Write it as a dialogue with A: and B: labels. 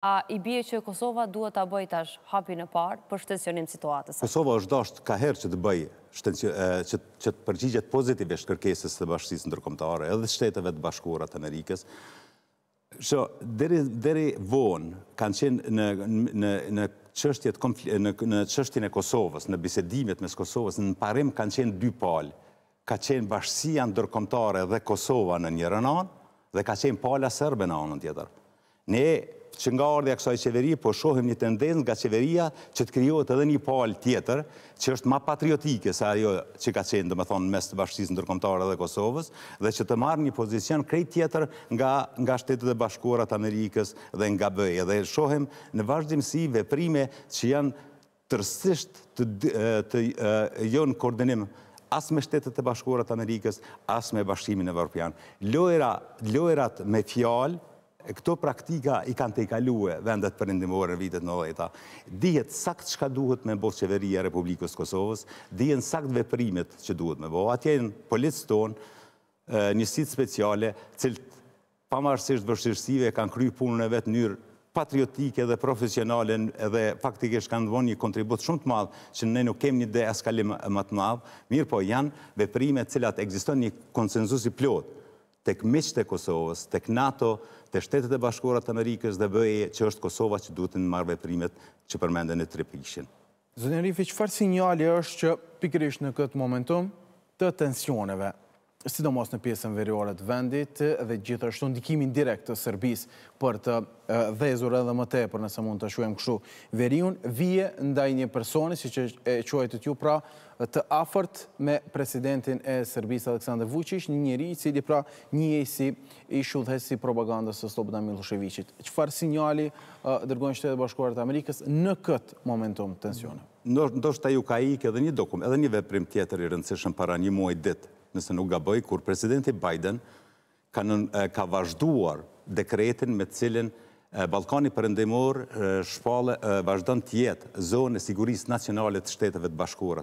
A: A i bje që Kosova duhet të bëjt ashtë hapi në parë për shtensionim situatës?
B: Kosova është dashtë ka herë që të bëjë që të përgjigjet pozitivisht kërkesis të bashkësis në tërkomtare edhe shteteve të bashkurat Amerikës. Shë, deri vonë kanë qenë në qështjën e Kosovës, në bisedimet mes Kosovës, në parim kanë qenë dy palë. Ka qenë bashkësia në tërkomtare dhe Kosova në njërën anë dhe ka qenë pala sërbe në anën tjetër. Ne që nga ardhja kësaj qeveri, po shohim një tendenz nga qeveria që të kryohet edhe një pal tjetër, që është ma patriotike se ajo që ka qenë, dhe me thonë, mes të bashkësisë ndërkomtare dhe Kosovës, dhe që të marrë një pozicion krejt tjetër nga, nga shtetet e bashkurat Amerikës dhe nga bëje. Dhe shohim në vazhdimësi veprime që janë tërsisht të, të, të jo koordinim as me shtetet e bashkurat Amerikës, as me bashkimin e Evropian. Lojrat me fjalë, këto praktika i kanë të i kaluë vendet përindimore në vitet në dhejta. Dijet sakt shka duhet me bëhë qeveria Republikës Kosovës, dijen sakt veprimet që duhet me bëhë. Atje në politës tonë, sitë speciale, cilët pamarësisht vërshirësive kanë kry punën e vetë njërë patriotike dhe profesionale dhe faktikisht kanë dëvon një kontribut shumë të madhë që ne nuk kemë një de eskalim më të madhë, mirë po janë veprimet cilat egziston një konsenzus i plotë të këmiqë të Kosovës, të NATO, të shtetet e bashkurat të Amerikës dhe bëje që është Kosova që duhet në marve primet që përmende në tripishin.
A: Zënë Rifi, që farë sinjali është që pikrish në këtë momentum të tensioneve sidomos në pjesën veriore të vendit dhe gjithashtu ndikimin direkt të Serbis për të dhezur edhe më te, për nëse mund të shuem këshu veriun, vje ndaj një personi, si që e quaj të tju pra të afert me presidentin e Serbis Aleksandr Vucic, një njëri që di pra një e si i shudhës si propagandës së Slobodan da Miloševiqit. Qëfar sinjali dërgojnë shtetë bashkuarët Amerikës në këtë momentum të tensionë? Ndo shta ju ka ikë
B: edhe një dokum, edhe një veprim tjetër i rëndësishëm para një muaj ditë, nëse nuk ga bëj, kur presidenti Biden ka vazhduar dekretin me cilin Balkani përëndimor shpale vazhdan tjetë zonë e sigurisë nacionalit shtetëve të bashkurat.